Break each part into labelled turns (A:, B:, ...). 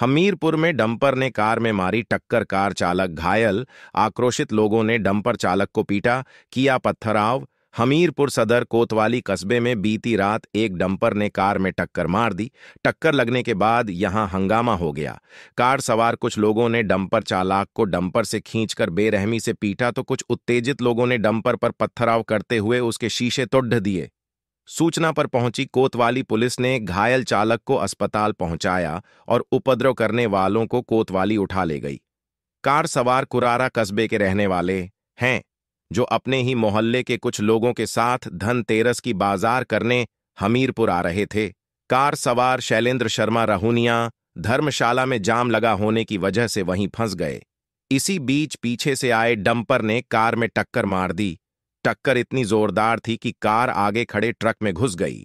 A: हमीरपुर में डंपर ने कार में मारी टक्कर कार चालक घायल आक्रोशित लोगों ने डंपर चालक को पीटा किया पत्थराव हमीरपुर सदर कोतवाली कस्बे में बीती रात एक डंपर ने कार में टक्कर मार दी टक्कर लगने के बाद यहां हंगामा हो गया कार सवार कुछ लोगों ने डंपर चालक को डंपर से खींचकर बेरहमी से पीटा तो कुछ उत्तेजित लोगों ने डंपर पर पत्थराव करते हुए उसके शीशे तोड़ दिए सूचना पर पहुंची कोतवाली पुलिस ने घायल चालक को अस्पताल पहुंचाया और उपद्रव करने वालों को कोतवाली उठा ले गई कार सवार कुरारा कस्बे के रहने वाले हैं जो अपने ही मोहल्ले के कुछ लोगों के साथ धनतेरस की बाजार करने हमीरपुर आ रहे थे कार सवार शैलेंद्र शर्मा रहुनिया धर्मशाला में जाम लगा होने की वजह से वहीं फंस गए इसी बीच पीछे से आए डंपर ने कार में टक्कर मार दी टक्कर इतनी जोरदार थी कि कार आगे खड़े ट्रक में घुस गई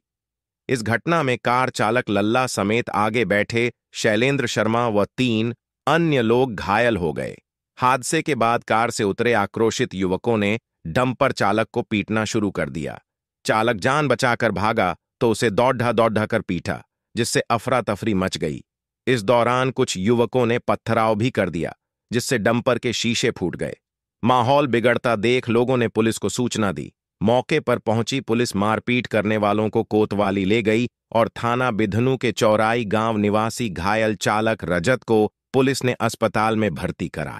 A: इस घटना में कार चालक लल्ला समेत आगे बैठे शैलेंद्र शर्मा व तीन अन्य लोग घायल हो गए हादसे के बाद कार से उतरे आक्रोशित युवकों ने डंपर चालक को पीटना शुरू कर दिया चालक जान बचाकर भागा तो उसे दौड़ा दौड़ा कर पीटा जिससे अफरा तफरी मच गई इस दौरान कुछ युवकों ने पत्थराव भी कर दिया जिससे डंपर के शीशे फूट गए माहौल बिगड़ता देख लोगों ने पुलिस को सूचना दी मौके पर पहुंची पुलिस मारपीट करने वालों को कोतवाली ले गई और थाना बिधनू के चौराई गांव निवासी घायल चालक रजत को पुलिस ने अस्पताल में भर्ती कराया